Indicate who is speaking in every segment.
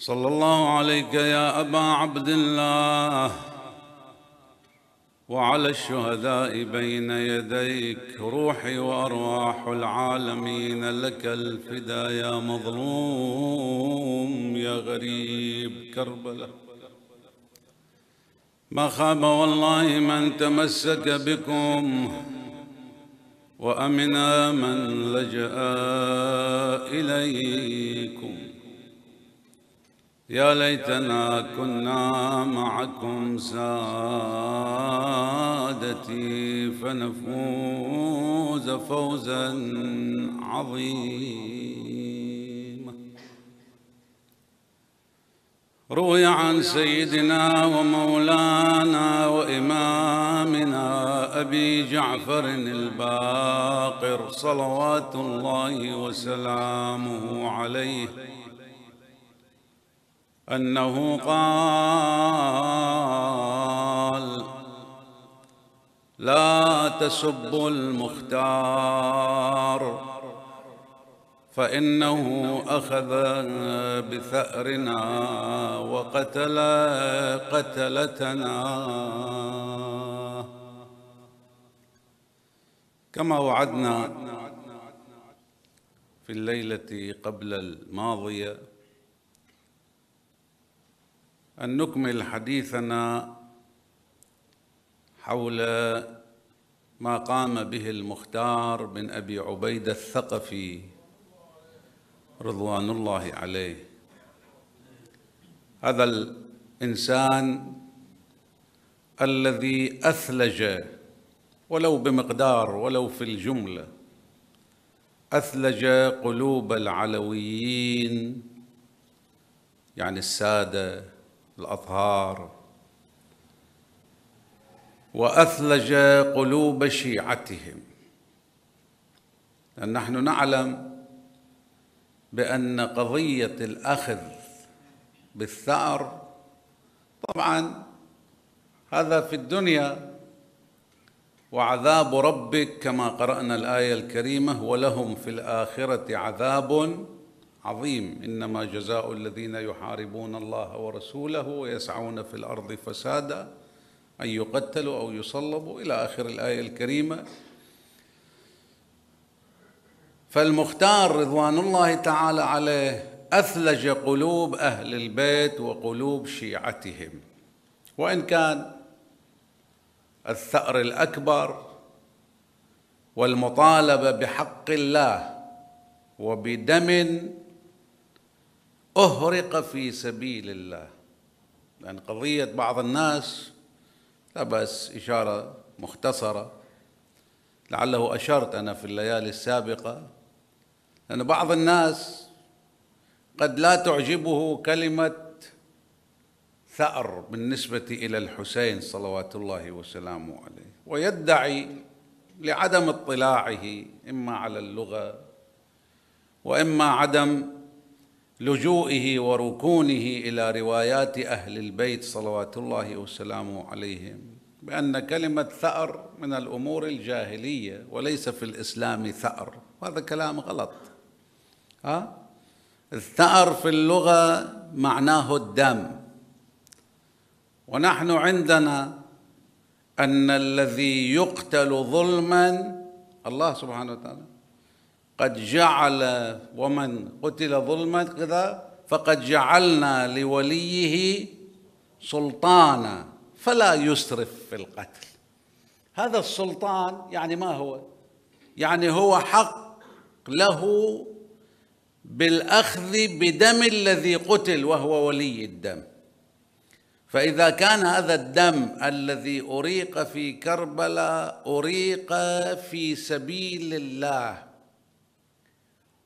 Speaker 1: صلى الله عليك يا أبا عبد الله وعلى الشهداء بين يديك روحي وأرواح العالمين لك الفدا يا مظلوم يا غريب كربلاء ما خاب والله من تمسك بكم وأمنا من لجأ إليكم يا ليتنا كنا معكم سادتي فنفوز فوزا عظيما روي عن سيدنا ومولانا وإمامنا أبي جعفر الباقر صلوات الله وسلامه عليه أنه قال لا تسبوا المختار فإنه أخذ بثأرنا وقتل قتلتنا كما وعدنا في الليلة قبل الماضية أن نكمل حديثنا حول ما قام به المختار بن أبي عبيدة الثقفي رضوان الله عليه هذا الإنسان الذي أثلج ولو بمقدار ولو في الجملة أثلج قلوب العلويين يعني السادة الأطهار وأثلج قلوب شيعتهم لأن نحن نعلم بأن قضية الأخذ بالثأر طبعا هذا في الدنيا وعذاب ربك كما قرأنا الآية الكريمة ولهم في الآخرة عذاب عظيم انما جزاء الذين يحاربون الله ورسوله ويسعون في الارض فسادا ان يقتلوا او يصلبوا الى اخر الايه الكريمه فالمختار رضوان الله تعالى عليه اثلج قلوب اهل البيت وقلوب شيعتهم وان كان الثار الاكبر والمطالبه بحق الله وبدم اهرق في سبيل الله لان قضيه بعض الناس لا باس اشاره مختصره لعله اشرت انا في الليالي السابقه لان بعض الناس قد لا تعجبه كلمه ثار بالنسبه الى الحسين صلوات الله وسلامه عليه ويدعي لعدم اطلاعه اما على اللغه واما عدم لجوئه وركونه الى روايات اهل البيت صلوات الله وسلامه عليهم بان كلمه ثار من الامور الجاهليه وليس في الاسلام ثار وهذا كلام غلط ها الثار في اللغه معناه الدم ونحن عندنا ان الذي يقتل ظلما الله سبحانه وتعالى قد جعل ومن قتل ظلما كذا فقد جعلنا لوليه سلطانا فلا يسرف في القتل هذا السلطان يعني ما هو يعني هو حق له بالاخذ بدم الذي قتل وهو ولي الدم فاذا كان هذا الدم الذي اريق في كربلاء اريق في سبيل الله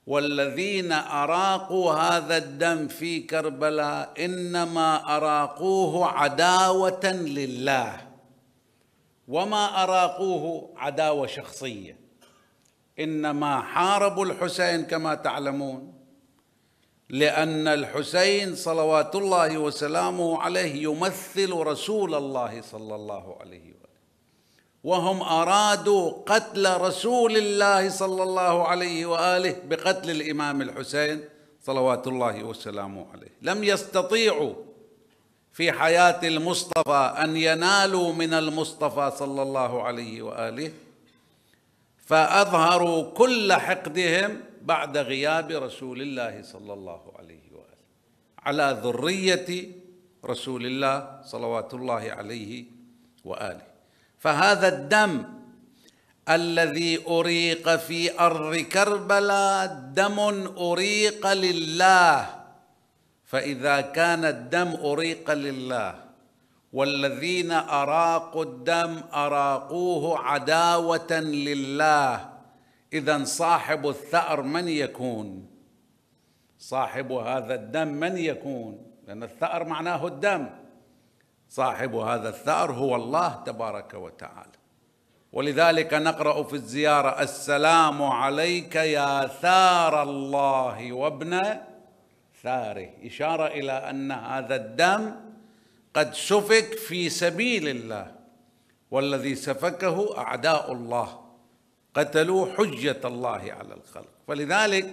Speaker 1: والذين اراقوا هذا الدم في كربلاء انما اراقوه عداوه لله وما اراقوه عداوه شخصيه انما حاربوا الحسين كما تعلمون لان الحسين صلوات الله وسلامه عليه يمثل رسول الله صلى الله عليه وهم ارادوا قتل رسول الله صلى الله عليه واله بقتل الامام الحسين صلوات الله وسلامه عليه لم يستطيعوا في حياه المصطفى ان ينالوا من المصطفى صلى الله عليه واله فاظهروا كل حقدهم بعد غياب رسول الله صلى الله عليه واله على ذريه رسول الله صلوات الله عليه واله فهذا الدم الذي أريق في أرض كربلاء دم أريق لله فإذا كان الدم أريق لله والذين أراقوا الدم أراقوه عداوة لله إذا صاحب الثأر من يكون صاحب هذا الدم من يكون لأن الثأر معناه الدم صاحب هذا الثأر هو الله تبارك وتعالى ولذلك نقرأ في الزيارة السلام عليك يا ثار الله وابن ثاره إشارة إلى أن هذا الدم قد سفك في سبيل الله والذي سفكه أعداء الله قتلوا حجة الله على الخلق فلذلك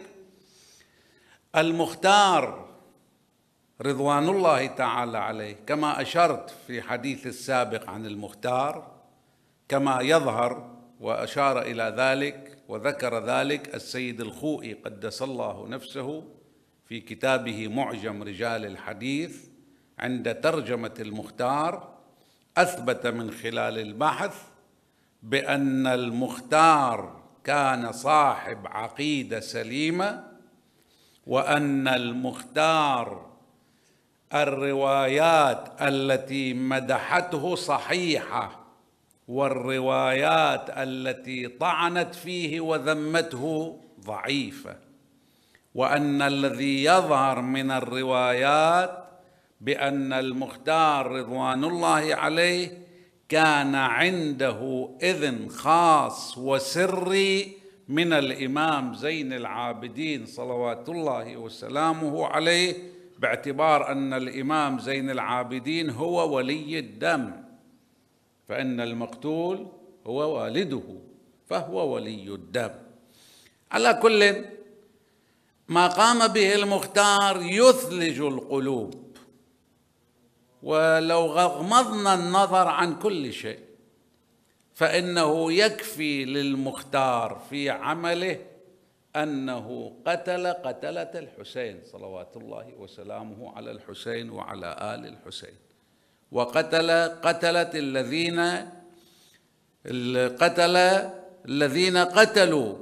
Speaker 1: المختار رضوان الله تعالى عليه كما اشرت في حديث السابق عن المختار كما يظهر واشار الى ذلك وذكر ذلك السيد الخوئي قدس الله نفسه في كتابه معجم رجال الحديث عند ترجمه المختار اثبت من خلال البحث بان المختار كان صاحب عقيده سليمه وان المختار الروايات التي مدحته صحيحه والروايات التي طعنت فيه وذمته ضعيفه وان الذي يظهر من الروايات بان المختار رضوان الله عليه كان عنده اذن خاص وسري من الامام زين العابدين صلوات الله وسلامه عليه باعتبار ان الامام زين العابدين هو ولي الدم فان المقتول هو والده فهو ولي الدم على كل ما قام به المختار يثلج القلوب ولو غمضنا النظر عن كل شيء فانه يكفي للمختار في عمله أنه قتل قتلة الحسين صلوات الله وسلامه على الحسين وعلى آل الحسين وقتل قتلة الذين قتل الذين قتلوا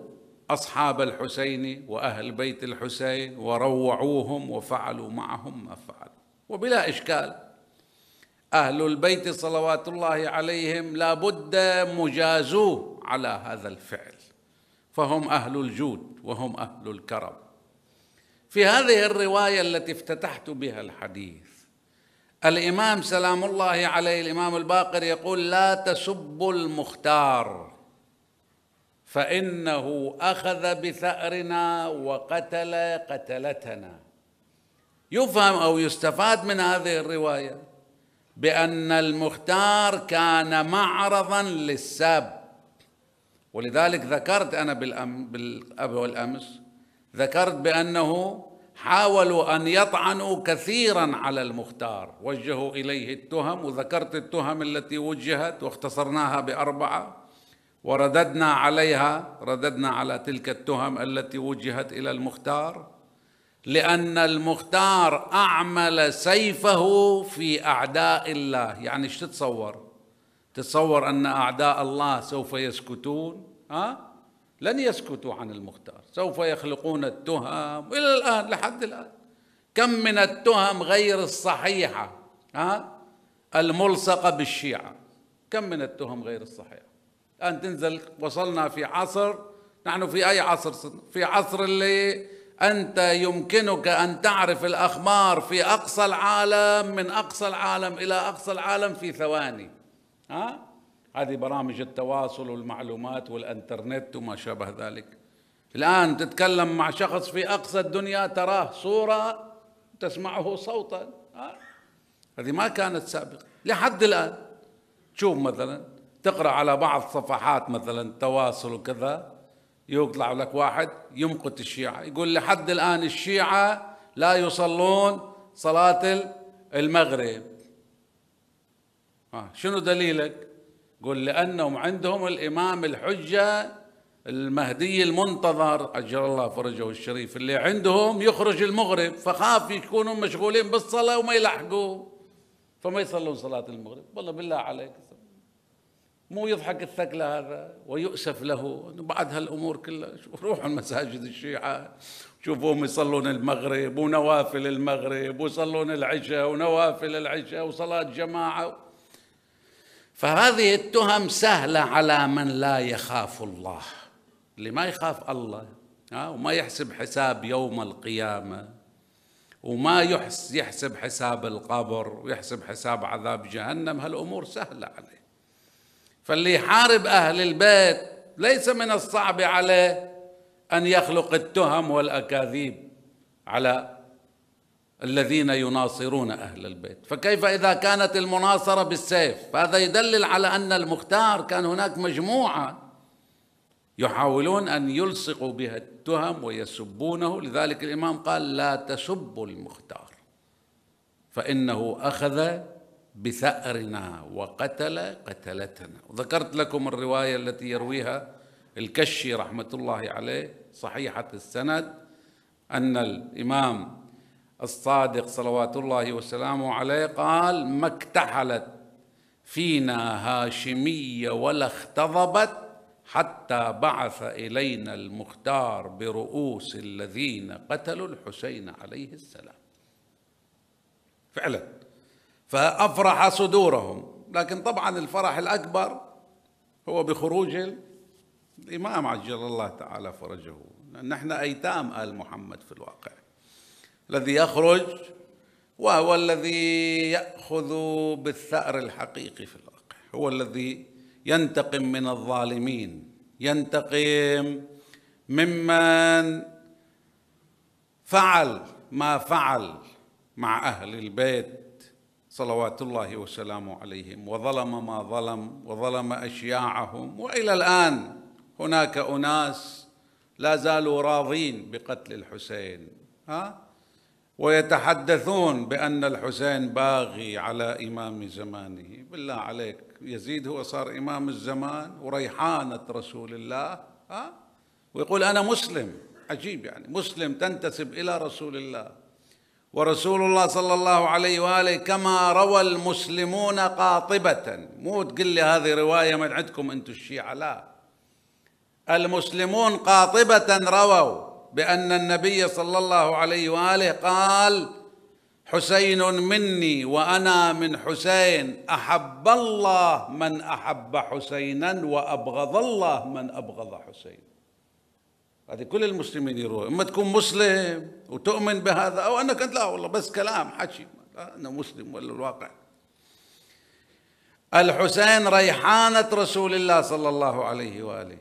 Speaker 1: أصحاب الحسين وأهل بيت الحسين وروعوهم وفعلوا معهم ما فعلوا وبلا إشكال أهل البيت صلوات الله عليهم لابد مجازوه على هذا الفعل فهم اهل الجود وهم اهل الكرم في هذه الروايه التي افتتحت بها الحديث الامام سلام الله عليه الامام الباقر يقول لا تسبوا المختار فانه اخذ بثارنا وقتل قتلتنا يفهم او يستفاد من هذه الروايه بان المختار كان معرضا للسب ولذلك ذكرت أنا بالأب والأمس ذكرت بأنه حاولوا أن يطعنوا كثيرا على المختار وجهوا إليه التهم وذكرت التهم التي وجهت واختصرناها بأربعة ورددنا عليها رددنا على تلك التهم التي وجهت إلى المختار لأن المختار أعمل سيفه في أعداء الله يعني ايش تتصور تتصور أن أعداء الله سوف يسكتون ها لن يسكتوا عن المختار سوف يخلقون التهم إلى الآن لحد الآن كم من التهم غير الصحيحة ها الملصقة بالشيعة كم من التهم غير الصحيحة الآن تنزل وصلنا في عصر نحن في أي عصر في عصر اللي أنت يمكنك أن تعرف الأخبار في أقصى العالم من أقصى العالم إلى أقصى العالم في ثواني ها هذه برامج التواصل والمعلومات والانترنت وما شابه ذلك الآن تتكلم مع شخص في أقصى الدنيا تراه صورة تسمعه صوتا آه. هذه ما كانت سابقة لحد الآن تشوف مثلا تقرأ على بعض صفحات مثلا تواصل وكذا يطلع لك واحد يمقت الشيعة يقول لحد الآن الشيعة لا يصلون صلاة المغرب آه. شنو دليلك قل لأنهم عندهم الإمام الحجة المهدي المنتظر أجر الله فرجه الشريف اللي عندهم يخرج المغرب فخاف يكونوا مشغولين بالصلاة وما يلحقوا فما يصلون صلاة المغرب والله بالله عليك مو يضحك الثكلة هذا ويؤسف له بعد هالامور كلها روحوا المساجد الشيعه شوفوهم يصلون المغرب ونوافل المغرب ويصلون العشاء ونوافل العشاء وصلاه جماعه فهذه التهم سهلة على من لا يخاف الله اللي ما يخاف الله وما يحسب حساب يوم القيامة وما يحسب حساب القبر ويحسب حساب عذاب جهنم هالأمور سهلة عليه فاللي يحارب أهل البيت ليس من الصعب عليه أن يخلق التهم والأكاذيب على الذين يناصرون أهل البيت فكيف إذا كانت المناصرة بالسيف فهذا يدلل على أن المختار كان هناك مجموعة يحاولون أن يلصقوا بها التهم ويسبونه لذلك الإمام قال لا تسبوا المختار فإنه أخذ بثأرنا وقتل قتلتنا وذكرت لكم الرواية التي يرويها الكشي رحمة الله عليه صحيحة السند أن الإمام الصادق صلوات الله وسلامه عليه قال ما اكتحلت فينا هاشمية ولا اختضبت حتى بعث إلينا المختار برؤوس الذين قتلوا الحسين عليه السلام فعلا فأفرح صدورهم لكن طبعا الفرح الأكبر هو بخروج الإمام عجل الله تعالى فرجه نحن أيتام آل محمد في الواقع الذي يخرج وهو الذي ياخذ بالثار الحقيقي في الواقع هو الذي ينتقم من الظالمين ينتقم ممن فعل ما فعل مع اهل البيت صلوات الله وسلامه عليهم وظلم ما ظلم وظلم اشياعهم والى الان هناك اناس لا زالوا راضين بقتل الحسين ها ويتحدثون بأن الحسين باغي على إمام زمانه بالله عليك يزيد هو صار إمام الزمان وريحانة رسول الله ها؟ ويقول أنا مسلم عجيب يعني مسلم تنتسب إلى رسول الله ورسول الله صلى الله عليه وآله كما روى المسلمون قاطبة مو تقول لي هذه رواية من عندكم أنتم الشيعة لا المسلمون قاطبة رووا بأن النبي صلى الله عليه وآله قال حسين مني وأنا من حسين أحب الله من أحب حسينا وأبغض الله من أبغض حسين هذه كل المسلمين يروح اما تكون مسلم وتؤمن بهذا او انك انت لا والله بس كلام حكي انا مسلم ولا الواقع الحسين ريحانه رسول الله صلى الله عليه واله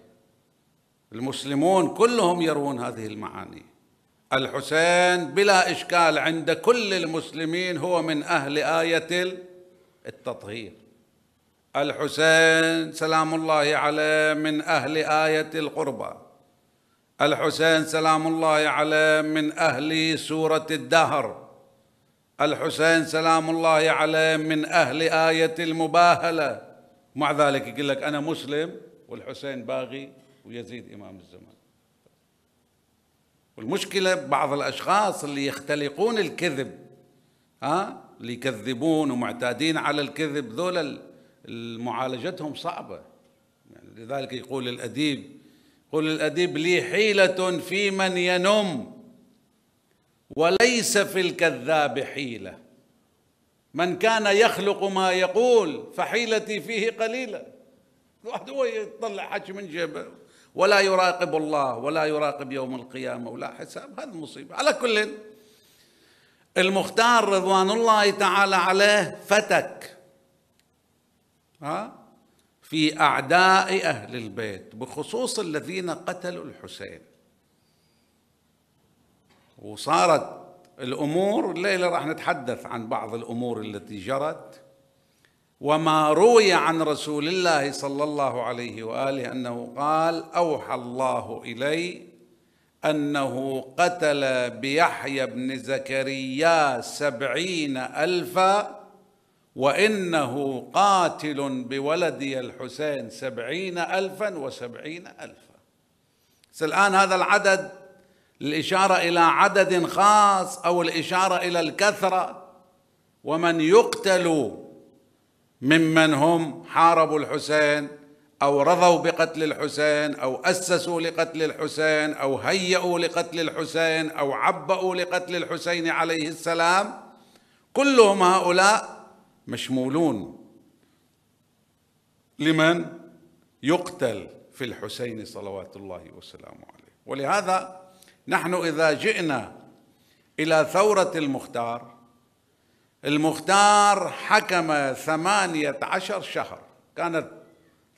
Speaker 1: المسلمون كلهم يروون هذه المعاني الحسين بلا إشكال عند كل المسلمين هو من أهل آية التطهير الحسين سلام الله عليه من أهل آية القربى الحسين سلام الله عليه من أهل سورة الدهر الحسين سلام الله عليه من أهل آية المباهلة مع ذلك يقول لك أنا مسلم والحسين باغي ويزيد إمام الزمان والمشكلة بعض الأشخاص اللي يختلقون الكذب ها اللي يكذبون ومعتادين على الكذب ذولا معالجتهم صعبة يعني لذلك يقول الأديب قل الأديب لي حيلة في من ينم وليس في الكذاب حيلة من كان يخلق ما يقول فحيلتي فيه قليلة الواحد هو يطلع حكي من جيبه ولا يراقب الله ولا يراقب يوم القيامة ولا حساب هذا مصيبة على كل المختار رضوان الله تعالى عليه فتك ها في أعداء أهل البيت بخصوص الذين قتلوا الحسين وصارت الأمور الليلة راح نتحدث عن بعض الأمور التي جرت وما روي عن رسول الله صلى الله عليه واله انه قال اوحى الله الي انه قتل بيحيى بن زكريا سبعين الفا وانه قاتل بولدي الحسين سبعين الفا وسبعين الفا الان هذا العدد الاشاره الى عدد خاص او الاشاره الى الكثره ومن يقتل ممن هم حاربوا الحسين او رضوا بقتل الحسين او اسسوا لقتل الحسين او هيئوا لقتل الحسين او عبأوا لقتل الحسين عليه السلام كلهم هؤلاء مشمولون لمن يقتل في الحسين صلوات الله وسلامه عليه ولهذا نحن اذا جئنا الى ثوره المختار المختار حكم ثمانية عشر شهر كانت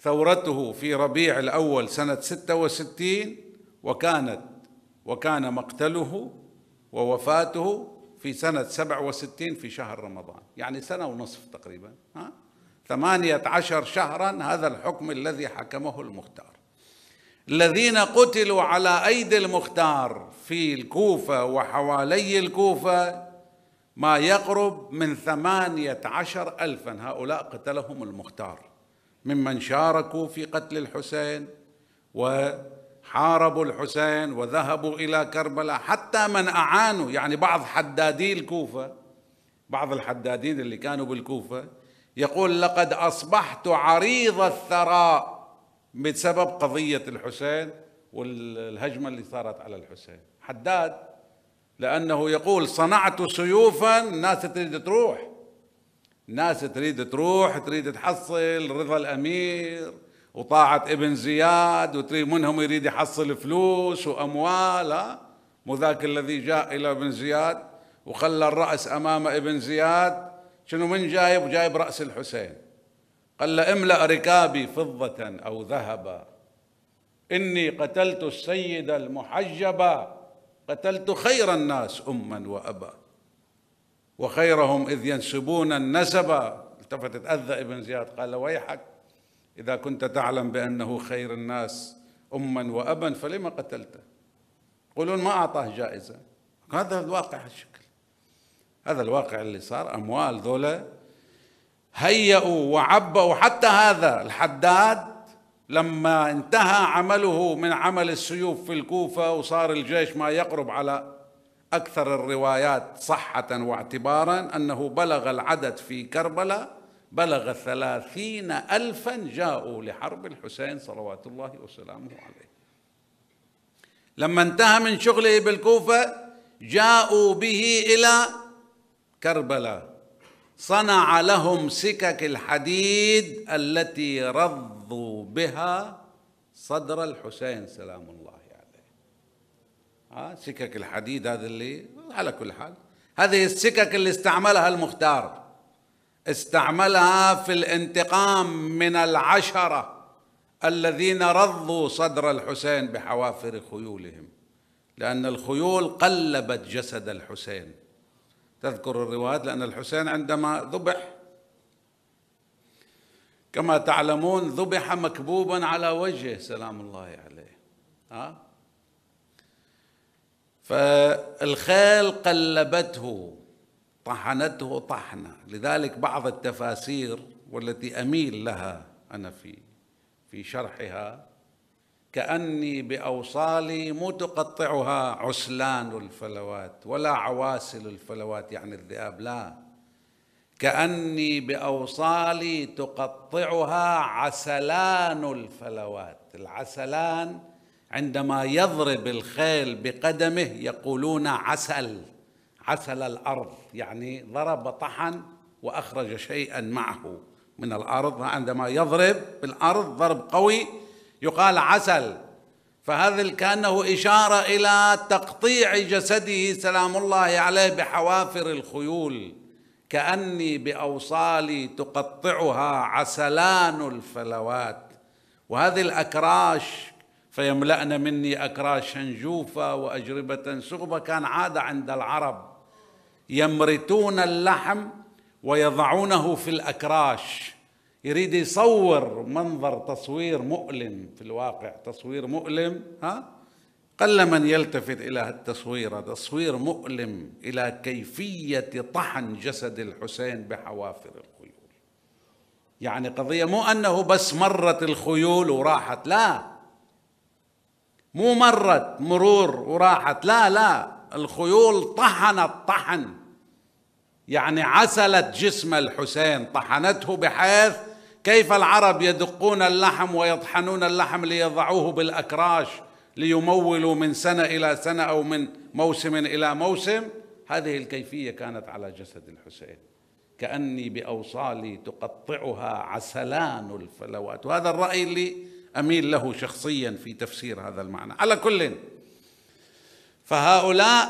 Speaker 1: ثورته في ربيع الأول سنة ستة وستين وكانت وكان مقتله ووفاته في سنة سبع وستين في شهر رمضان يعني سنة ونصف تقريبا ها؟ ثمانية عشر شهرا هذا الحكم الذي حكمه المختار الذين قتلوا على أيدي المختار في الكوفة وحوالي الكوفة ما يقرب من ثمانية عشر ألفا هؤلاء قتلهم المختار ممن شاركوا في قتل الحسين وحاربوا الحسين وذهبوا إلى كربلاء حتى من أعانوا يعني بعض حدادي الكوفة بعض الحدادين اللي كانوا بالكوفة يقول لقد أصبحت عريض الثراء بسبب قضية الحسين والهجمة اللي صارت على الحسين حداد لأنه يقول صنعت سيوفا الناس تريد تروح الناس تريد تروح تريد تحصل رضا الأمير وطاعة ابن زياد وتريد منهم يريد يحصل فلوس وأموال ها مو ذاك الذي جاء إلى ابن زياد وخلى الرأس أمام ابن زياد شنو من جايب جايب رأس الحسين قال له املأ ركابي فضة أو ذهبا إني قتلت السيد المحجبة قتلت خير الناس أما وأبا وخيرهم إذ ينسبون النسب التفت أذى ابن زياد قال ويحك إذا كنت تعلم بأنه خير الناس أما وأبا فلما قتلته يقولون ما أعطاه جائزة هذا الواقع الشكل هذا الواقع اللي صار أموال ذولا هيئوا وعبوا حتى هذا الحداد لما انتهى عمله من عمل السيوف في الكوفة وصار الجيش ما يقرب على أكثر الروايات صحة واعتبارا أنه بلغ العدد في كربلاء بلغ ثلاثين ألفا جاءوا لحرب الحسين صلوات الله وسلامه عليه لما انتهى من شغله بالكوفة جاءوا به إلى كربلاء صنع لهم سكك الحديد التي رض أحظوا بها صدر الحسين سلام الله عليه ها سكك الحديد هذا اللي على كل حال هذه السكك اللي استعملها المختار استعملها في الانتقام من العشرة الذين رضوا صدر الحسين بحوافر خيولهم لأن الخيول قلبت جسد الحسين تذكر الروايات لأن الحسين عندما ذبح كما تعلمون ذبح مكبوبا على وجهه سلام الله عليه ها فالخيل قلبته طحنته طحنة لذلك بعض التفاسير والتي أميل لها أنا في في شرحها كأني بأوصالي مو تقطعها عسلان الفلوات ولا عواسل الفلوات يعني الذئاب لا كأني بأوصالي تقطعها عسلان الفلوات العسلان عندما يضرب الخيل بقدمه يقولون عسل عسل الأرض يعني ضرب طحن وأخرج شيئا معه من الأرض عندما يضرب بالأرض ضرب قوي يقال عسل فهذا كأنه إشارة إلى تقطيع جسده سلام الله عليه بحوافر الخيول كأني بأوصالي تقطعها عسلان الفلوات وهذه الأكراش فيملأن مني أكراشا جوفا وأجربة سغبة كان عادة عند العرب يمرتون اللحم ويضعونه في الأكراش يريد يصور منظر تصوير مؤلم في الواقع تصوير مؤلم ها قل من يلتفت الى هالتصوير تصوير مؤلم الى كيفيه طحن جسد الحسين بحوافر الخيول يعني قضيه مو انه بس مرت الخيول وراحت لا مو مرت مرور وراحت لا لا الخيول طحنت طحن يعني عسلت جسم الحسين طحنته بحيث كيف العرب يدقون اللحم ويطحنون اللحم ليضعوه بالاكراش ليمولوا من سنة إلى سنة أو من موسم إلى موسم هذه الكيفية كانت على جسد الحسين كأني بأوصالي تقطعها عسلان الفلوات وهذا الرأي اللي أميل له شخصيا في تفسير هذا المعنى على كل فهؤلاء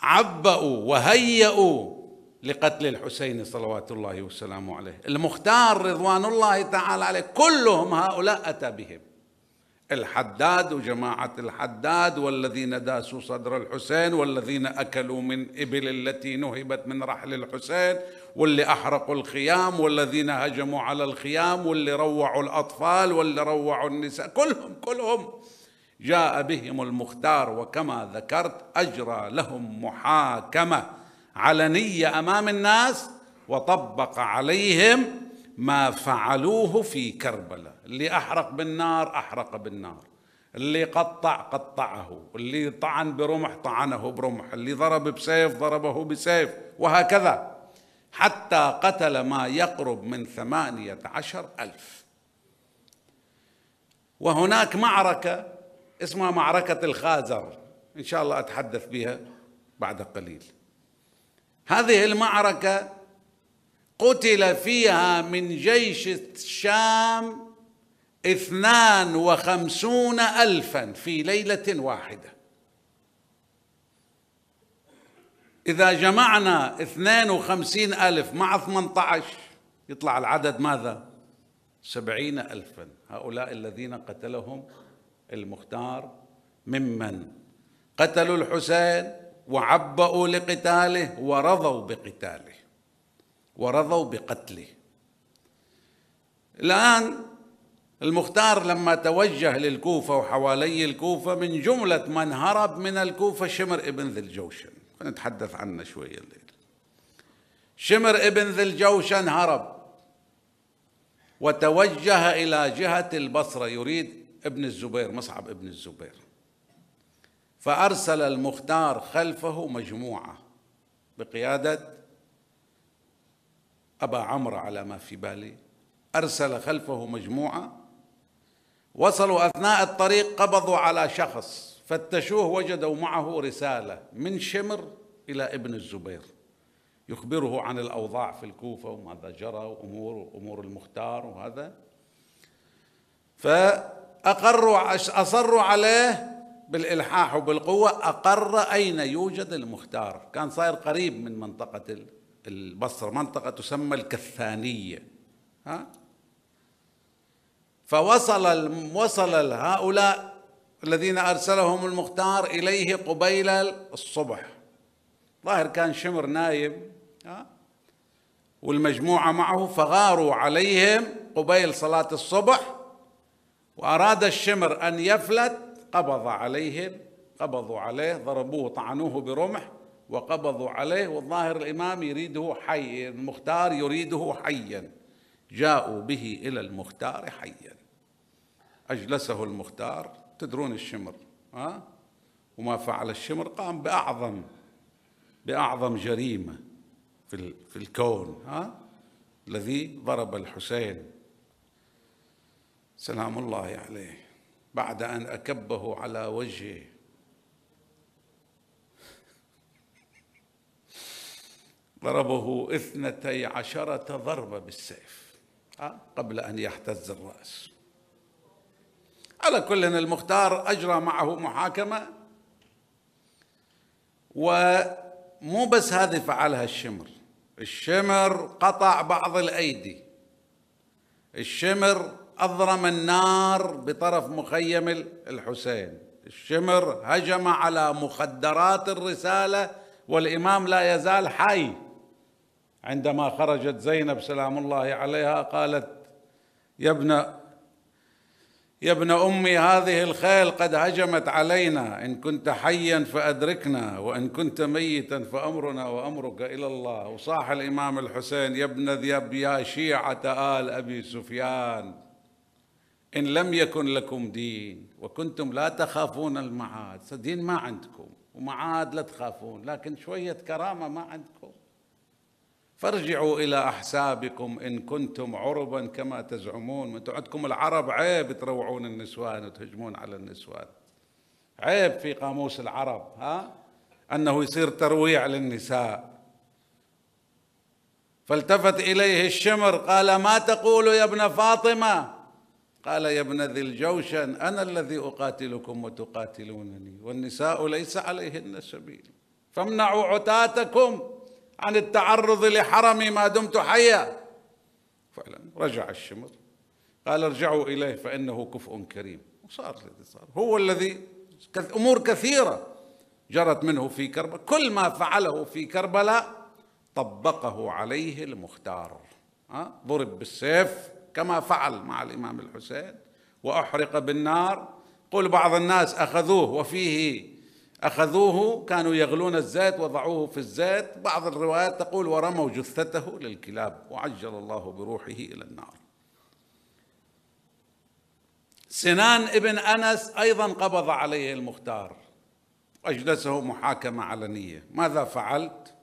Speaker 1: عبأوا وهيئوا لقتل الحسين صلوات الله وسلامه عليه المختار رضوان الله تعالى عليه كلهم هؤلاء أتى بهم الحداد وجماعة الحداد والذين داسوا صدر الحسين والذين أكلوا من إبل التي نهبت من رحل الحسين واللي أحرقوا الخيام والذين هجموا على الخيام واللي روعوا الأطفال واللي روعوا النساء كلهم كلهم جاء بهم المختار وكما ذكرت أجرى لهم محاكمة علنية أمام الناس وطبق عليهم ما فعلوه في كربلاء اللي أحرق بالنار أحرق بالنار اللي قطع قطعه اللي طعن برمح طعنه برمح اللي ضرب بسيف ضربه بسيف وهكذا حتى قتل ما يقرب من ثمانية عشر ألف وهناك معركة اسمها معركة الخازر إن شاء الله أتحدث بها بعد قليل هذه المعركة قتل فيها من جيش الشام اثنان وخمسون ألفا في ليلة واحدة إذا جمعنا اثنان وخمسين ألف مع ثمانية عشر يطلع العدد ماذا سبعين ألفا هؤلاء الذين قتلهم المختار ممن قتلوا الحسين وعبأوا لقتاله ورضوا بقتاله ورضوا بقتله الآن المختار لما توجه للكوفة وحوالي الكوفة من جملة من هرب من الكوفة شمر ابن ذي الجوشن نتحدث عنه شوية الليل شمر ابن ذي الجوشن هرب وتوجه إلى جهة البصرة يريد ابن الزبير مصعب ابن الزبير فأرسل المختار خلفه مجموعة بقيادة أبا عمرو على ما في بالي أرسل خلفه مجموعة وصلوا أثناء الطريق قبضوا على شخص فتشوه وجدوا معه رسالة من شمر إلى ابن الزبير يخبره عن الأوضاع في الكوفة وماذا جرى وأمور أمور المختار وهذا فأقروا أصروا عليه بالإلحاح وبالقوة أقر أين يوجد المختار كان صاير قريب من منطقة البصرة منطقة تسمى الكثانية ها فوصل وصل هؤلاء الذين أرسلهم المختار إليه قبيل الصبح ظاهر كان شمر نايم ها والمجموعة معه فغاروا عليهم قبيل صلاة الصبح وأراد الشمر أن يفلت قبض عليهم قبضوا عليه ضربوه طعنوه برمح وقبضوا عليه والظاهر الإمام يريده حي المختار يريده حيا جاءوا به إلى المختار حيا أجلسه المختار تدرون الشمر ها وما فعل الشمر قام بأعظم بأعظم جريمة في, في الكون ها الذي ضرب الحسين سلام الله عليه بعد أن أكبه على وجهه ضربه اثنتي عشرة ضربة بالسيف قبل أن يحتز الرأس على كل المختار أجرى معه محاكمة ومو بس هذه فعلها الشمر الشمر قطع بعض الأيدي الشمر أضرم النار بطرف مخيم الحسين الشمر هجم على مخدرات الرسالة والإمام لا يزال حي عندما خرجت زينب سلام الله عليها قالت يا ابن يا ابن امي هذه الخيل قد هجمت علينا ان كنت حيا فادركنا وان كنت ميتا فامرنا وامرك الى الله وصاح الامام الحسين يا ابن ذئب يا شيعه ال ابي سفيان ان لم يكن لكم دين وكنتم لا تخافون المعاد دين ما عندكم ومعاد لا تخافون لكن شويه كرامه ما عندكم فارجعوا إلى أحسابكم إن كنتم عربا كما تزعمون أنتم عندكم العرب عيب تروعون النسوان وتهجمون على النسوان عيب في قاموس العرب ها أنه يصير ترويع للنساء فالتفت إليه الشمر قال ما تقول يا ابن فاطمة قال يا ابن ذي الجوشن أنا الذي أقاتلكم وتقاتلونني والنساء ليس عليهن سبيل فامنعوا عتاتكم عن التعرض لحرمي ما دمت حيا فعلا رجع الشمر قال ارجعوا إليه فإنه كفء كريم وصار الذي صار هو الذي أمور كثيرة جرت منه في كربلاء كل ما فعله في كربلاء طبقه عليه المختار ضرب بالسيف كما فعل مع الإمام الحسين وأحرق بالنار قل بعض الناس أخذوه وفيه أخذوه كانوا يغلون الزيت وضعوه في الزيت بعض الروايات تقول ورموا جثته للكلاب وعجل الله بروحه إلى النار سنان ابن أنس أيضا قبض عليه المختار أجلسه محاكمة علنية ماذا فعلت؟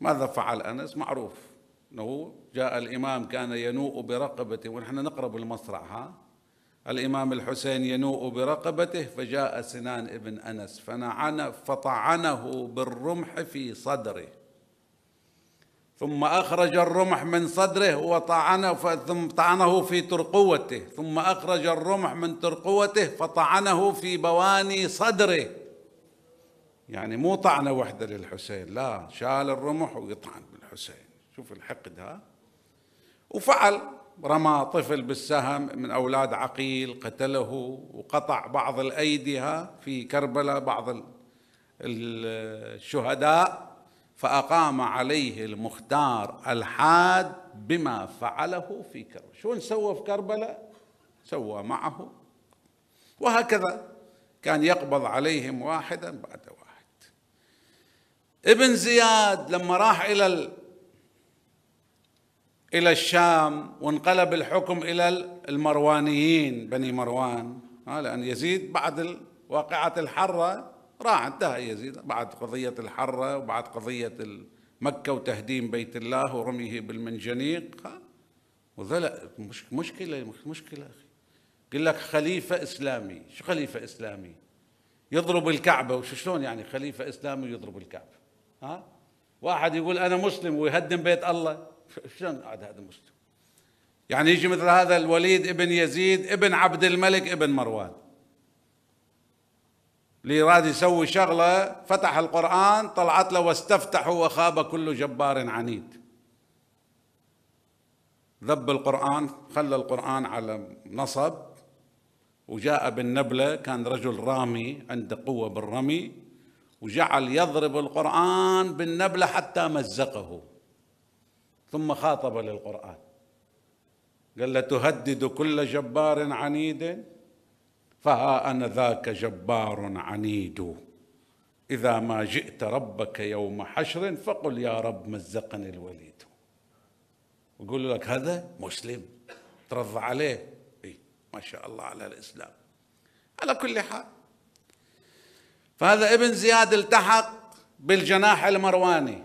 Speaker 1: ماذا فعل أنس؟ معروف أنه جاء الإمام كان ينوء برقبته ونحن نقرب المصرع ها الإمام الحسين ينوء برقبته فجاء سنان ابن أنس فنعن فطعنه بالرمح في صدره ثم أخرج الرمح من صدره وطعنه ثم طعنه في ترقوته ثم أخرج الرمح من ترقوته فطعنه في بواني صدره يعني مو طعنة وحدة للحسين لا شال الرمح ويطعن بالحسين شوف الحقد ها وفعل رمى طفل بالسهم من أولاد عقيل قتله وقطع بعض الأيديها في كربلاء بعض الشهداء فأقام عليه المختار الحاد بما فعله في كربلاء شو سوى في كربلاء سوى معه وهكذا كان يقبض عليهم واحدا بعد واحد ابن زياد لما راح إلى إلى الشام وانقلب الحكم إلى المروانيين بني مروان آه، لأن يزيد بعد واقعة الحرة راح انتهى يزيد بعد قضية الحرة وبعد قضية مكة وتهديم بيت الله ورميه بالمنجنيق آه، وذلك مشكلة مشكلة أخي يقول لك خليفة إسلامي شو خليفة إسلامي يضرب الكعبة وش شلون يعني خليفة إسلامي يضرب الكعبة ها آه، واحد يقول أنا مسلم ويهدم بيت الله شلون عاد هذا مستوى يعني يجي مثل هذا الوليد ابن يزيد ابن عبد الملك ابن مروان اللي راد يسوي شغله فتح القرآن طلعت له واستفتحوا وخاب كل جبار عنيد ذب القرآن خلى القرآن على نصب وجاء بالنبلة كان رجل رامي عنده قوة بالرمي وجعل يضرب القرآن بالنبلة حتى مزقه ثم خاطب للقرآن قال له تهدد كل جبار عنيد فها أنا ذاك جبار عنيد إذا ما جئت ربك يوم حشر فقل يا رب مزقني الوليد يقول لك هذا مسلم ترضى عليه إيه ما شاء الله على الإسلام على كل حال فهذا ابن زياد التحق بالجناح المرواني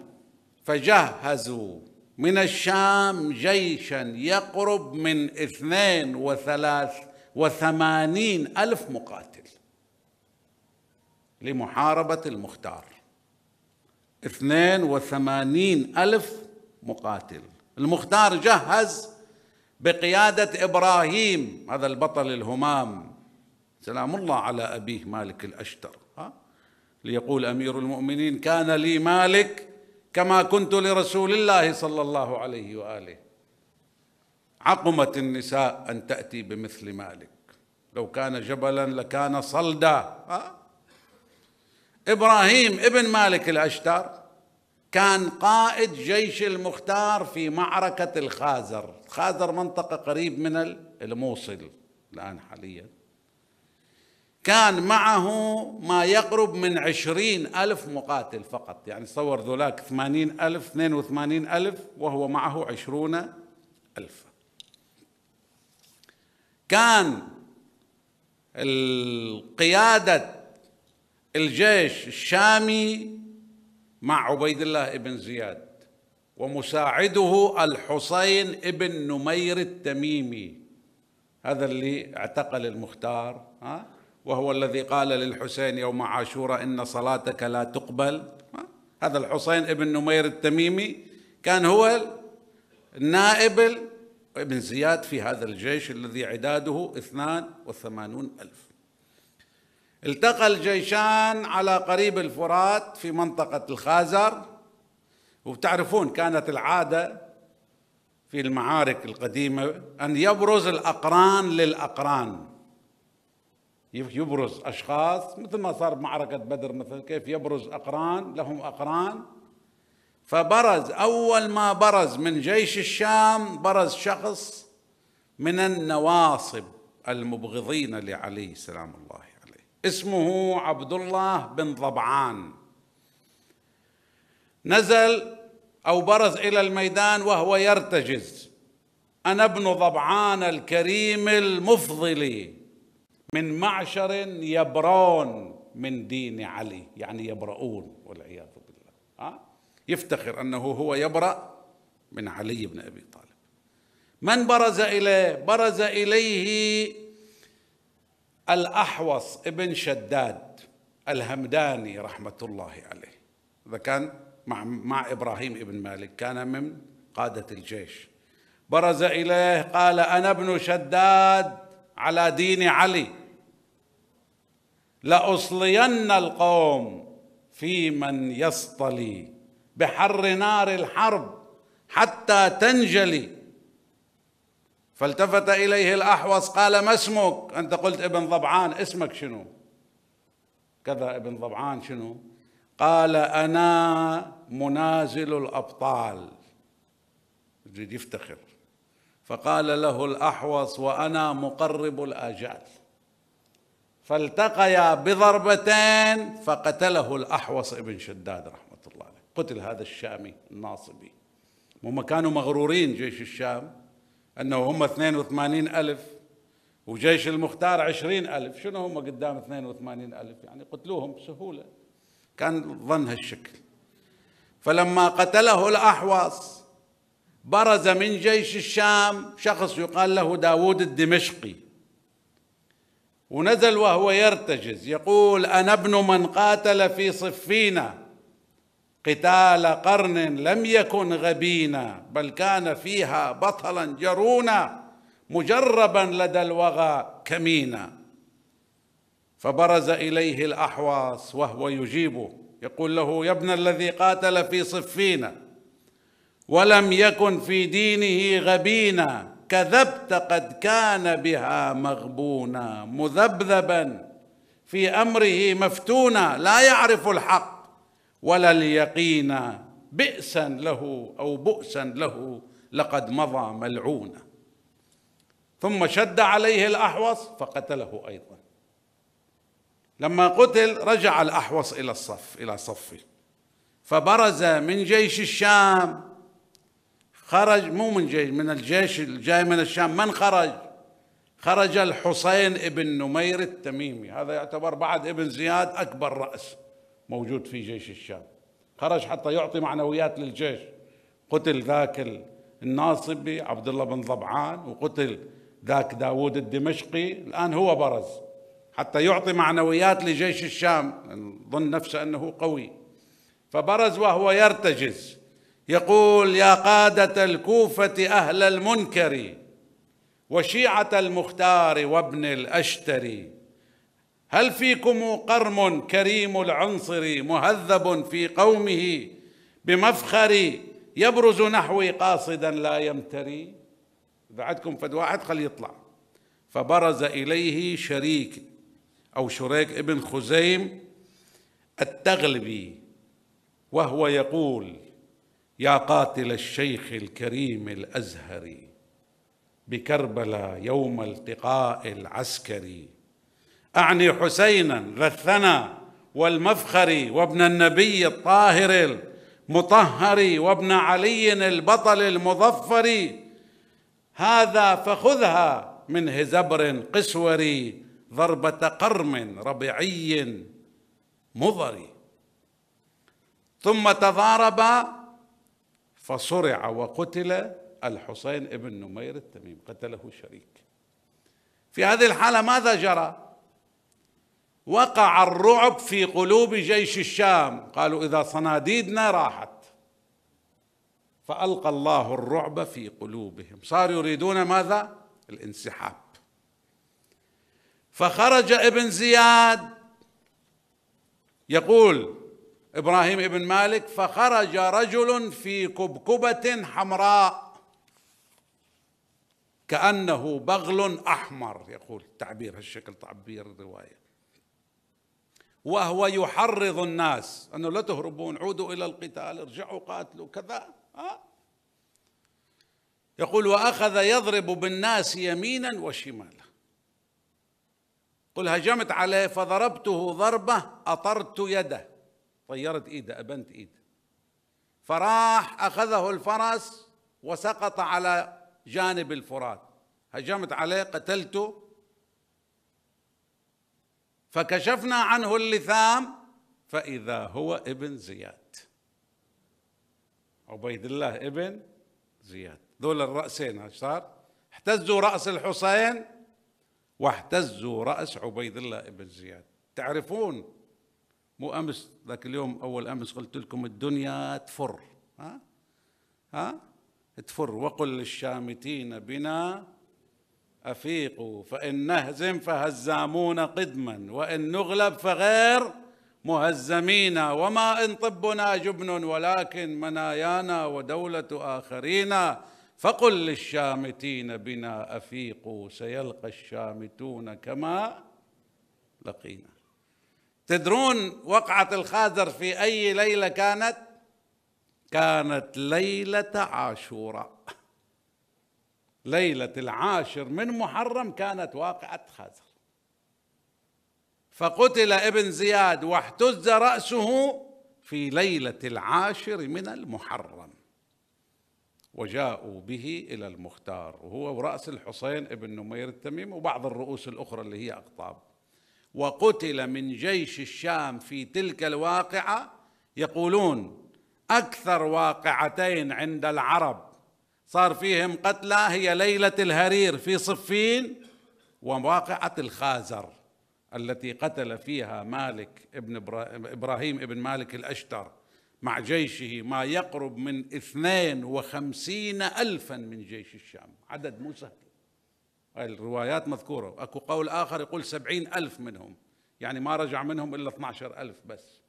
Speaker 1: فجهزوا من الشام جيشا يقرب من اثنين وثلاث وثمانين ألف مقاتل لمحاربة المختار اثنين وثمانين ألف مقاتل المختار جهز بقيادة إبراهيم هذا البطل الهمام سلام الله على أبيه مالك الأشتر ها؟ ليقول أمير المؤمنين كان لي مالك كما كنت لرسول الله صلى الله عليه واله عقمت النساء ان تاتي بمثل مالك لو كان جبلا لكان صلدا ابراهيم ابن مالك الاشتر كان قائد جيش المختار في معركه الخازر، خازر منطقه قريب من الموصل الان حاليا كان معه ما يقرب من عشرين ألف مقاتل فقط يعني تصور ذولاك ثمانين ألف اثنين وثمانين ألف وهو معه عشرون ألف كان القيادة الجيش الشامي مع عبيد الله بن زياد ومساعده الحسين بن نمير التميمي هذا اللي اعتقل المختار ها وهو الذي قال للحسين يوم عاشوراء إن صلاتك لا تقبل هذا الحسين ابن نمير التميمي كان هو النائب ابن زياد في هذا الجيش الذي عداده 82 ألف التقى الجيشان على قريب الفرات في منطقة الخازر وتعرفون كانت العادة في المعارك القديمة أن يبرز الأقران للأقران يبرز أشخاص مثل ما صار بمعركة بدر مثل كيف يبرز أقران لهم أقران فبرز أول ما برز من جيش الشام برز شخص من النواصب المبغضين لعلي سلام الله عليه اسمه عبد الله بن ضبعان نزل أو برز إلى الميدان وهو يرتجز أنا ابن ضبعان الكريم المفضلي من معشر يبرون من دين علي يعني يبرؤون والعياذ بالله ها؟ آه؟ يفتخر أنه هو يبرأ من علي بن أبي طالب من برز إليه برز إليه الأحوص ابن شداد الهمداني رحمة الله عليه هذا كان مع, مع إبراهيم ابن مالك كان من قادة الجيش برز إليه قال أنا ابن شداد على دين علي لاصلين القوم في من يصطلي بحر نار الحرب حتى تنجلي فالتفت اليه الاحوص قال ما اسمك انت قلت ابن ضبعان اسمك شنو كذا ابن ضبعان شنو قال انا منازل الابطال يريد يفتخر فقال له الاحوص وانا مقرب الاجال فالتقيا بضربتين فقتله الأحوص ابن شداد رحمة الله عليه قتل هذا الشامي الناصبي هم كانوا مغرورين جيش الشام أنه هم 82 ألف وجيش المختار 20 ألف شنو هم قدام 82 ألف يعني قتلوهم بسهولة كان ظن هالشكل فلما قتله الأحوص برز من جيش الشام شخص يقال له داوود الدمشقي ونزل وهو يرتجز يقول انا ابن من قاتل في صفينا قتال قرن لم يكن غبينا بل كان فيها بطلا جرونا مجربا لدى الوغى كمينا فبرز اليه الاحواص وهو يجيبه يقول له يا ابن الذي قاتل في صفينا ولم يكن في دينه غبينا كذبت قد كان بها مغبونا مذبذبا في امره مفتونا لا يعرف الحق ولا اليقين بئسا له او بؤسا له لقد مضى ملعونا ثم شد عليه الاحوص فقتله ايضا لما قتل رجع الاحوص الى الصف الى صفه فبرز من جيش الشام خرج مو من جيش من الجيش الجاي من الشام من خرج خرج الحسين ابن نمير التميمي هذا يعتبر بعد ابن زياد أكبر رأس موجود في جيش الشام خرج حتى يعطي معنويات للجيش قتل ذاك الناصبي عبد الله بن ضبعان وقتل ذاك داوود الدمشقي الآن هو برز حتى يعطي معنويات لجيش الشام ظن نفسه أنه قوي فبرز وهو يرتجز يقول يا قادة الكوفة أهل المنكر وشيعة المختار وابن الأشتر هل فيكم قرم كريم العنصر مهذب في قومه بمفخر يبرز نحوي قاصدا لا يمتري إذا عندكم فد واحد خليه يطلع فبرز إليه شريك أو شريك ابن خزيم التغلبي وهو يقول يا قاتل الشيخ الكريم الازهري بكربلاء يوم التقاء العسكري اعني حسينا ذا والمفخر وابن النبي الطاهر المطهر وابن علي البطل المظفر هذا فخذها من هزبر قسوري ضربة قرم ربيعي مضري ثم تضارب فصرع وقتل الحسين ابن نمير التميم قتله شريك في هذه الحالة ماذا جرى وقع الرعب في قلوب جيش الشام قالوا إذا صناديدنا راحت فألقى الله الرعب في قلوبهم صاروا يريدون ماذا الانسحاب فخرج ابن زياد يقول ابراهيم ابن مالك فخرج رجل في كبكبه حمراء كانه بغل احمر يقول تعبير هالشكل تعبير الروايه وهو يحرض الناس انه لا تهربون عودوا الى القتال ارجعوا قاتلوا كذا ها يقول واخذ يضرب بالناس يمينا وشمالا قل هجمت عليه فضربته ضربه اطرت يده طيرت ايده ابنت ايده فراح اخذه الفرس وسقط على جانب الفرات هجمت عليه قتلته فكشفنا عنه اللثام فاذا هو ابن زياد عبيد الله ابن زياد ذول الراسين ايش صار احتزوا راس الحسين واحتزوا راس عبيد الله ابن زياد تعرفون مو امس ذاك اليوم اول امس قلت لكم الدنيا تفر ها ها تفر وقل للشامتين بنا افيقوا فان نهزم فهزامون قدما وان نغلب فغير مهزمين وما ان طبنا جبن ولكن منايانا ودوله اخرينا فقل للشامتين بنا افيقوا سيلقى الشامتون كما لقينا تدرون وقعة الخازر في أي ليلة كانت كانت ليلة عاشوراء ليلة العاشر من محرم كانت واقعة خازر فقتل ابن زياد واحتز رأسه في ليلة العاشر من المحرم وجاءوا به إلى المختار وهو رأس الحسين ابن نمير التميم وبعض الرؤوس الأخرى اللي هي أقطاب وقتل من جيش الشام في تلك الواقعه يقولون اكثر واقعتين عند العرب صار فيهم قتلى هي ليله الهرير في صفين وواقعه الخازر التي قتل فيها مالك ابن ابراهيم ابن مالك الاشتر مع جيشه ما يقرب من اثنين وخمسين ألفا من جيش الشام عدد سهل الروايات مذكورة أكو قول آخر يقول سبعين ألف منهم يعني ما رجع منهم إلا 12 ألف بس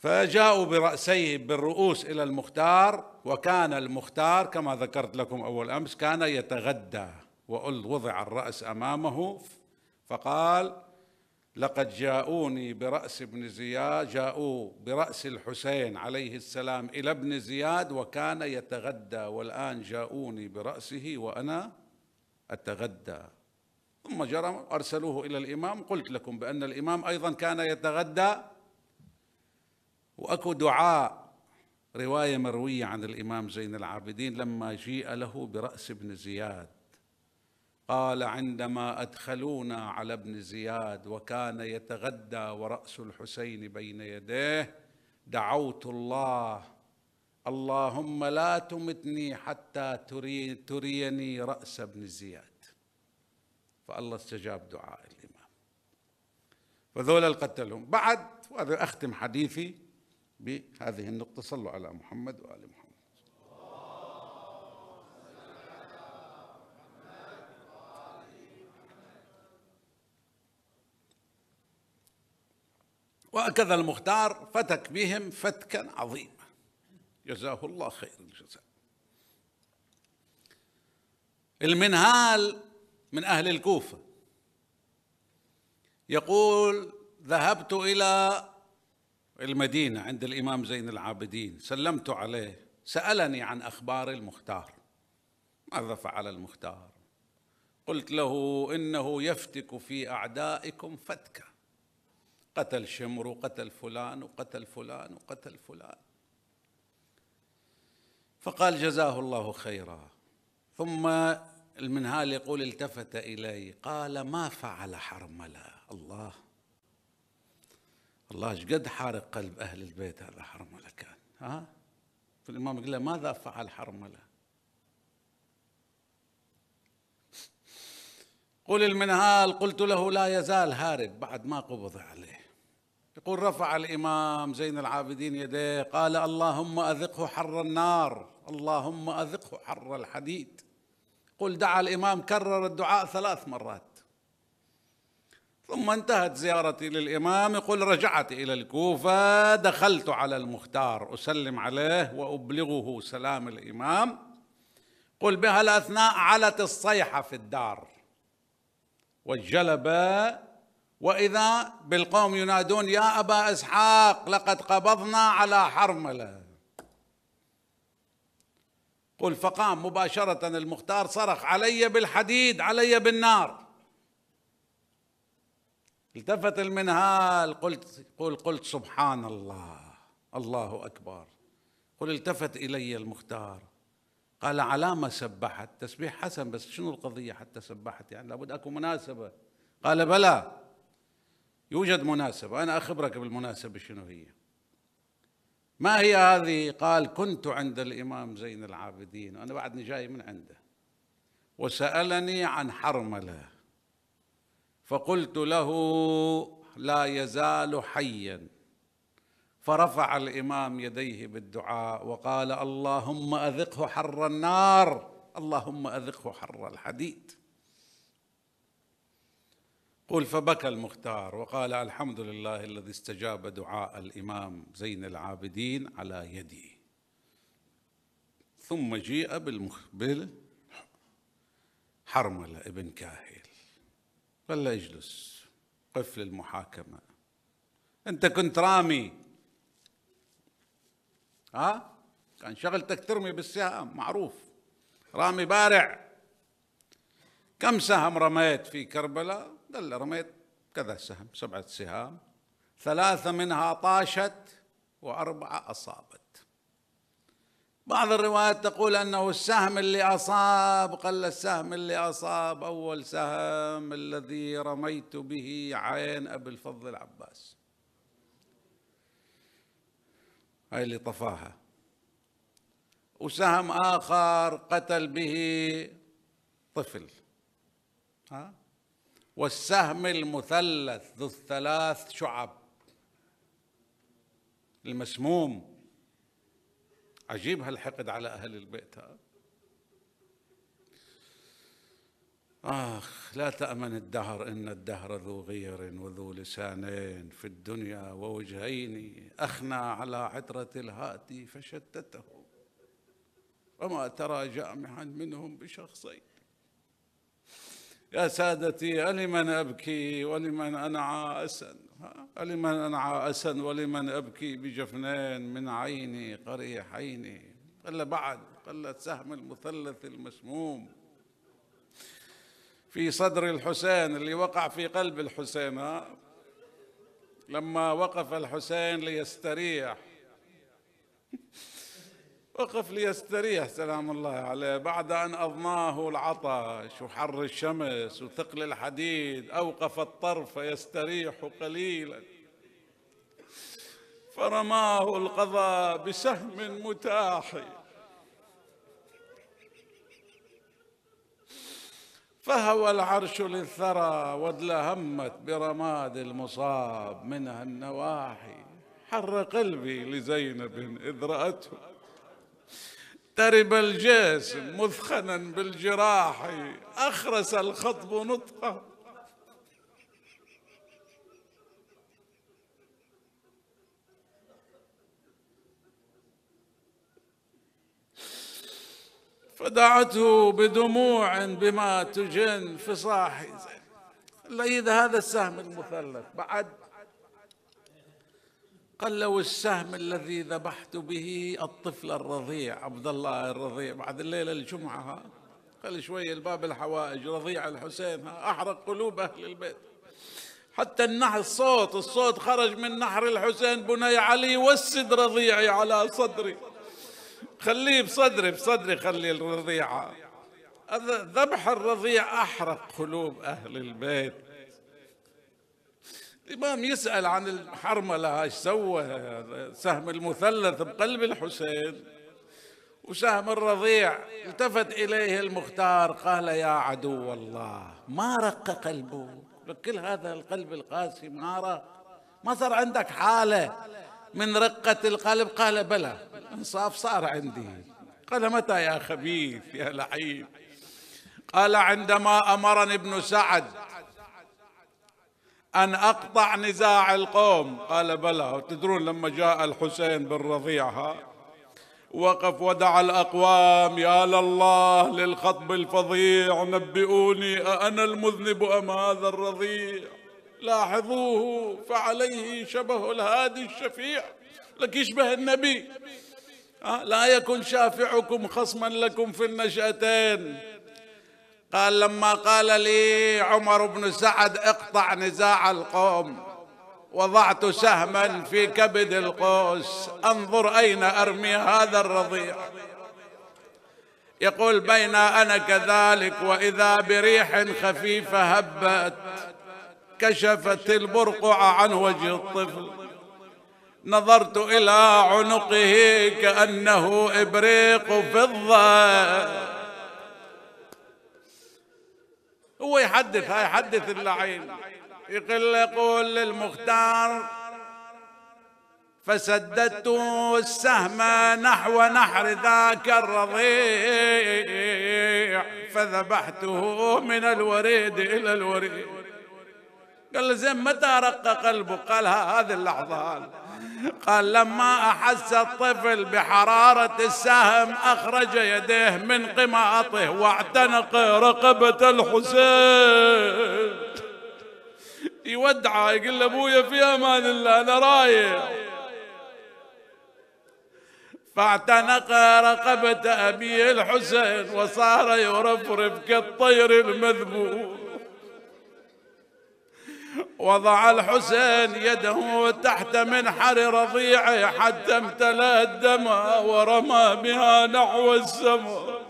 Speaker 1: فجاءوا برأسيه بالرؤوس إلى المختار وكان المختار كما ذكرت لكم أول أمس كان يتغدى ووضع الرأس أمامه فقال لقد جاءوني برأس ابن زياد جاءوا برأس الحسين عليه السلام إلى ابن زياد وكان يتغدى والآن جاءوني برأسه وأنا أتغدى ثم جرى أرسلوه إلى الإمام قلت لكم بأن الإمام أيضا كان يتغدى وأكو دعاء رواية مروية عن الإمام زين العابدين لما جيء له برأس ابن زياد قال عندما أدخلونا على ابن زياد وكان يتغدى ورأس الحسين بين يديه دعوت الله اللهم لا تمتني حتى تري تريني رأس ابن زياد فالله استجاب دعاء الإمام فذولا قتلهم بعد وهذا أختم حديثي بهذه النقطة صلوا على محمد وآل محمد وهكذا المختار فتك بهم فتكا عظيما جزاه الله خير الجزاء المنهال من أهل الكوفة يقول ذهبت إلى المدينة عند الإمام زين العابدين سلمت عليه سألني عن أخبار المختار ماذا فعل المختار قلت له إنه يفتك في أعدائكم فتكة قتل شمر وقتل فلان وقتل فلان وقتل فلان فقال جزاه الله خيرا ثم المنهال يقول التفت إلي قال ما فعل حرملة الله الله قد حارق قلب أهل البيت هذا حرملة كان ها فالإمام يقول له ماذا فعل حرملة قل المنهال قلت له لا يزال هارب بعد ما قبض عليه يقول رفع الإمام زين العابدين يديه قال اللهم أذقه حر النار اللهم أذقه حر الحديد قل دعا الإمام كرر الدعاء ثلاث مرات ثم انتهت زيارتي للإمام يقول رجعت إلى الكوفة دخلت على المختار أسلم عليه وأبلغه سلام الإمام قل بها الأثناء علت الصيحة في الدار والجلبة وإذا بالقوم ينادون يا أبا إسحاق لقد قبضنا على حرملة قل فقام مباشرة المختار صرخ علي بالحديد علي بالنار التفت المنهال قلت قل قلت سبحان الله الله أكبر قل التفت إلي المختار قال ما سبحت تسبيح حسن بس شنو القضية حتى سبحت يعني لابد أكو مناسبة قال بلى يوجد مناسبة أنا أخبرك بالمناسبة شنو هي ما هي هذه قال كنت عند الإمام زين العابدين أنا بعدني جاي من عنده وسألني عن حرملة فقلت له لا يزال حيا فرفع الإمام يديه بالدعاء وقال اللهم أذقه حر النار اللهم أذقه حر الحديد قل فبكى المختار وقال الحمد لله الذي استجاب دعاء الامام زين العابدين على يدي ثم جيء بالمخبل حرمله ابن كاهل قال له اجلس قف للمحاكمه انت كنت رامي ها كان شغلتك ترمي بالسهام معروف رامي بارع كم سهم رميت في كربلاء دل رميت كذا سهم سبعة سهام ثلاثة منها طاشت وأربعة أصابت بعض الروايات تقول أنه السهم اللي أصاب قال السهم اللي أصاب أول سهم الذي رميت به عين أبي الفضل العباس هاي اللي طفاها وسهم آخر قتل به طفل ها والسهم المثلث ذو الثلاث شعب المسموم عجيب هالحقد على أهل البيت هذا آخ لا تأمن الدهر إن الدهر ذو غير وذو لسانين في الدنيا ووجهين أخنى على عطرة الهاتي فشتته وما ترى جامعا منهم بشخصين يا سادتي ألمن أبكي ولمن أنعى أسا ألمن أنعى أسا ولمن أبكي بجفنان من عيني قريحين قل بعد قلت سهم المثلث المسموم في صدر الحسين اللي وقع في قلب الحسين لما وقف الحسين ليستريح وقف ليستريح سلام الله عليه بعد أن أضناه العطش وحر الشمس وثقل الحديد أوقف الطرف يستريح قليلا فرماه القضاء بسهم متاح فهوى العرش للثرى وادلهمت برماد المصاب منها النواحي حر قلبي لزينب إذ رأته ترب الجسم مثخنا بالجراح أخرس الخطب نطقه فدعته بدموع بما تجن فصاحي زين هذا السهم المثلث بعد قال لو السهم الذي ذبحت به الطفل الرضيع عبد الله الرضيع بعد الليلة الجمعة ها قال شوية الباب الحوائج رضيع الحسين ها أحرق قلوب أهل البيت حتى النحر الصوت الصوت خرج من نحر الحسين بني علي وسد رضيعي على صدري خليه بصدري بصدري خلي الرضيعة ذبح الرضيع أحرق قلوب أهل البيت الإمام يسأل عن الحرملة ايش سوى سهم المثلث بقلب الحسين وسهم الرضيع التفت إليه المختار قال يا عدو الله ما رق قلبه كل هذا القلب القاسي ما رق ما صار عندك حالة من رقة القلب قال بلى انصاف صار عندي قال متى يا خبيث يا لعيب قال عندما أمرني ابن سعد أن أقطع نزاع القوم قال بلى تدرون لما جاء الحسين بن رضيعها وقف ودعا الأقوام يا لله للخطب الفظيع نبئوني أأنا المذنب أم هذا الرضيع لاحظوه فعليه شبه الهادي الشفيع لك يشبه النبي لا يكن شافعكم خصما لكم في النشأتين قال لما قال لي عمر بن سعد اقطع نزاع القوم وضعت سهما في كبد القوس انظر اين ارمي هذا الرضيع يقول بين انا كذلك واذا بريح خفيفه هبت كشفت البرقع عن وجه الطفل نظرت الى عنقه كانه ابريق فضه هو يحدث هاي يحدث اللعين يقول يقول للمختار فسددت السهم نحو نحر ذاك الرضيع فذبحته من الوريد إلى الوريد قال له زين متى رق قلبه قال هذه اللحظة هذه قال لما أحس الطفل بحرارة السهم أخرج يديه من قماطه واعتنق رقبة الحسين يودعه يقول له أبويا في أمان الله أنا رايح فاعتنق رقبة أبي الحسين وصار يرفرف كالطير المذبوح وضع الحسين يده تحت منحر رضيعه حتى امتلأ الدم ورمى بها نحو السماء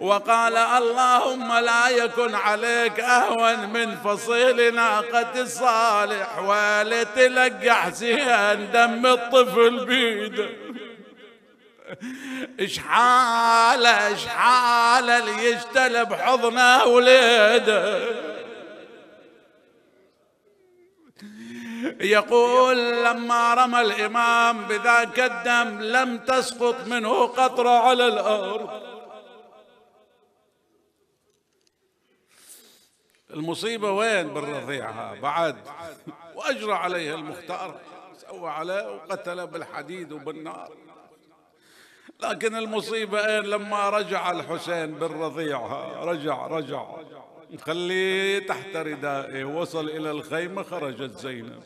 Speaker 1: وقال اللهم لا يكن عليك أهون من فصيل ناقة الصالح ولتلقى حسين دم الطفل بيده اش حاله اش حاله ليشتل حضنه وليده يقول لما رمى الإمام بذاك الدم لم تسقط منه قطرة على الأرض المصيبة وين بالرضيعة بعد وأجرى عليه المختار سوى عليه وقتله بالحديد وبالنار لكن المصيبة وين لما رجع الحسين بالرضيع رجع رجع, رجع خليه تحت ردائه وصل إلى الخيمة خرجت زينب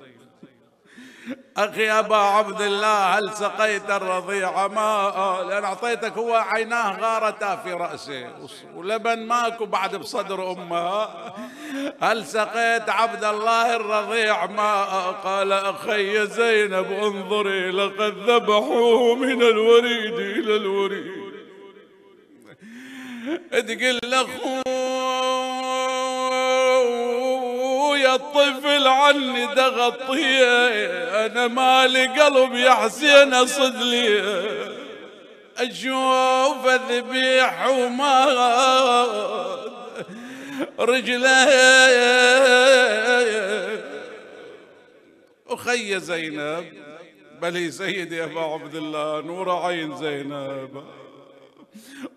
Speaker 1: أخي أبا عبد الله هل سقيت الرضيع ماء لأن أعطيتك هو عيناه غارتا في رأسه ولبن ماكو بعد بصدر أمه هل سقيت عبد الله الرضيع ماء قال أخي زينب انظري لقد ذبحوه من الوريد إلى الوريد تقول لأخوه الطفل عني دغطيه انا مالي قلب يا حسين اصد لي اشوف ذبيح وما رجله اخي زينب بلي سيدي ابا عبد الله نور عين زينب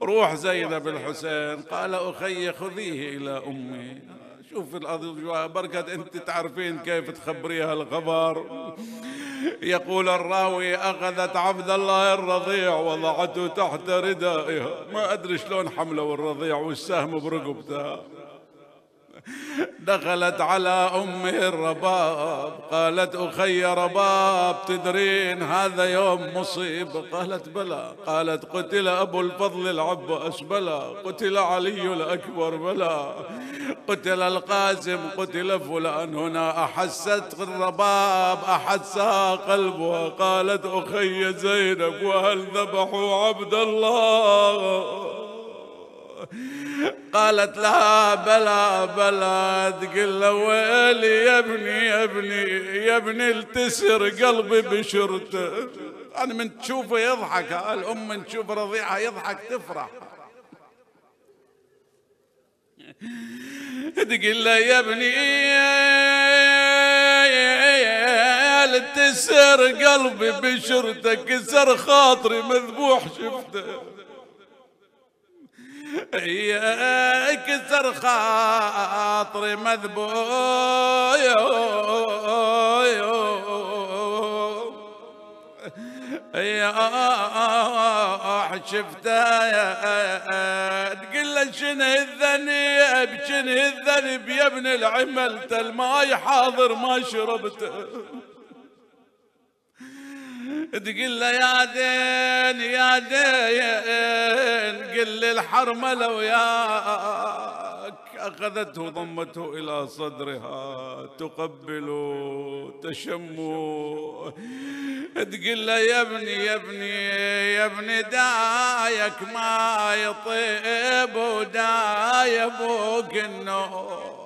Speaker 1: روح زينب الحسين قال اخي خذيه الى امي شوف الأرض بركة أنت تعرفين كيف تخبريها الخبر يقول الراوي أخذت عبد الله الرضيع وضعته تحت ردائها ما أدري شلون حملة الرضيع والسهم برقبتها دخلت على أمه الرباب قالت أخي رباب تدرين هذا يوم مصيبة قالت بلى قالت قتل أبو الفضل العباس بلى قتل علي الأكبر بلى قتل القاسم قتل فلان هنا أحست الرباب أحسها قلبها قالت أخي زينب وهل ذبحوا عبد الله قالت لها بلا بلا تقول له ويلي يا ابني يا ابني يا ابني التسر قلبي بشرته انا من تشوفه يضحك الام من تشوف رضيعها يضحك تفرح تقول له يا ابني التسر قلبي بشرته كسر خاطري مذبوح شفته يكسر خاطري مذبوح يا شفته تقول له شنه الذنب شنه الذنب يا ابن العمل ما حاضر ما شربته تقول له يا دين يا دين قل الحرملة وياك أخذته ضمته إلى صدرها تقبله تشمه تقول له يا ابني يا ابني يا ابني دايك ما يطيب وداي ابوك النوم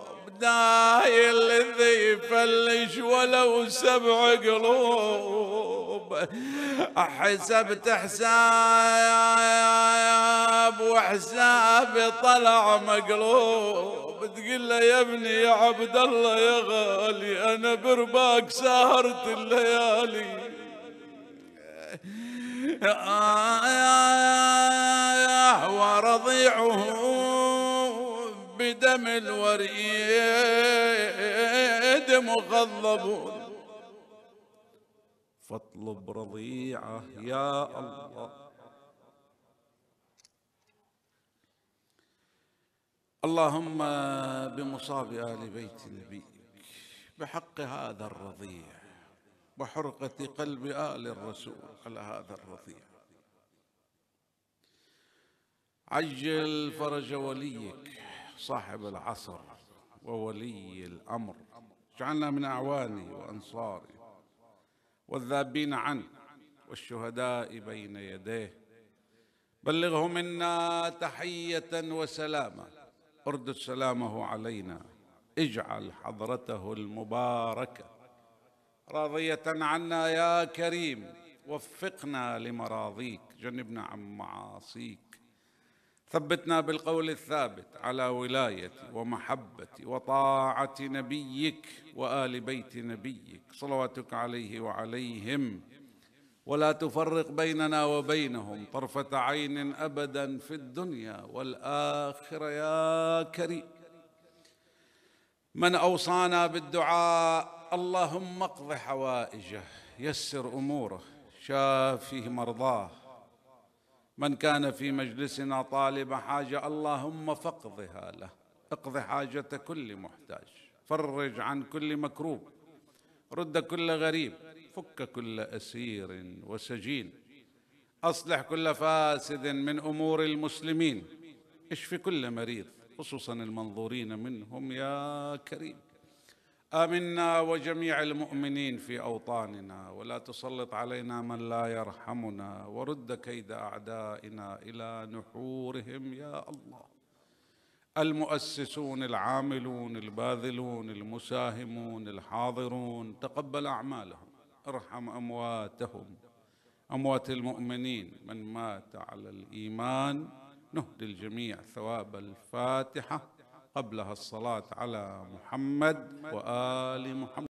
Speaker 1: داي الذي يفلش ولو سبع قلوب القلوب حسبت حساب وحسابي طلع مقلوب تقول له يا ابني يا عبد الله يا غالي انا برباك سهرت الليالي ورضيعه بدم الوريد مغضبون فاطلب رضيعه يا الله اللهم بمصاب ال بيت نبيك بحق هذا الرضيع وحرقه قلب ال الرسول على هذا الرضيع عجل فرج وليك صاحب العصر وولي الامر اجعلنا من اعوانه وانصاره والذابين عنه والشهداء بين يديه بلغه منا تحيه وسلامه اردد سلامه علينا اجعل حضرته المباركه راضيه عنا يا كريم وفقنا لمراضيك جنبنا عن معاصيك ثبتنا بالقول الثابت على ولايه ومحبه وطاعه نبيك وال بيت نبيك صلواتك عليه وعليهم ولا تفرق بيننا وبينهم طرفه عين ابدا في الدنيا والاخره يا كريم من اوصانا بالدعاء اللهم اقض حوائجه يسر اموره شافه مرضاه من كان في مجلسنا طالب حاجه اللهم فاقضها له اقض حاجه كل محتاج فرج عن كل مكروب رد كل غريب فك كل اسير وسجين اصلح كل فاسد من امور المسلمين اشف كل مريض خصوصا المنظورين منهم يا كريم امنا وجميع المؤمنين في اوطاننا ولا تسلط علينا من لا يرحمنا ورد كيد اعدائنا الى نحورهم يا الله المؤسسون العاملون الباذلون المساهمون الحاضرون تقبل اعمالهم ارحم امواتهم اموات المؤمنين من مات على الايمان نهدي الجميع ثواب الفاتحه قبلها الصلاة على محمد وآل محمد